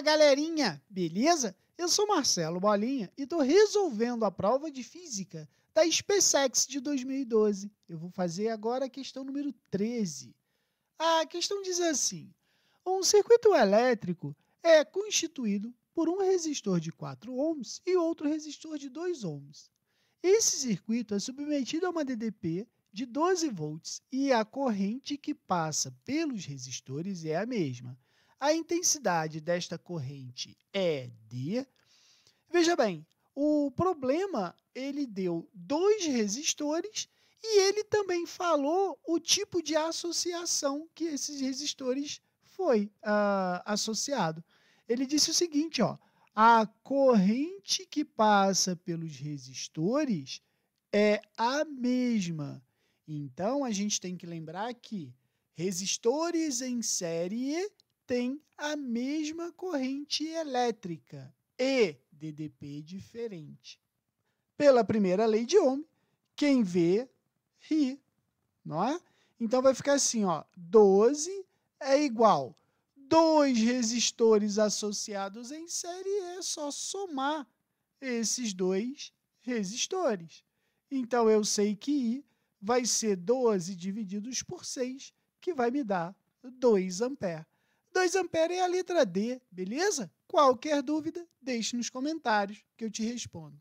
Fala galerinha, beleza? Eu sou Marcelo Bolinha e estou resolvendo a prova de física da SpaceX de 2012. Eu vou fazer agora a questão número 13. A questão diz assim: um circuito elétrico é constituído por um resistor de 4 ohms e outro resistor de 2 ohms. Esse circuito é submetido a uma DDP de 12 volts e a corrente que passa pelos resistores é a mesma. A intensidade desta corrente é de. Veja bem, o problema ele deu dois resistores e ele também falou o tipo de associação que esses resistores foi uh, associado. Ele disse o seguinte, ó, a corrente que passa pelos resistores é a mesma. Então a gente tem que lembrar que resistores em série tem a mesma corrente elétrica e DDP diferente. Pela primeira lei de Ohm, quem vê, ri, não é? Então vai ficar assim, ó, 12 é igual dois resistores associados em série é só somar esses dois resistores. Então eu sei que I vai ser 12 divididos por 6, que vai me dar 2 ampere. 2 A é a letra D, beleza? Qualquer dúvida, deixe nos comentários que eu te respondo.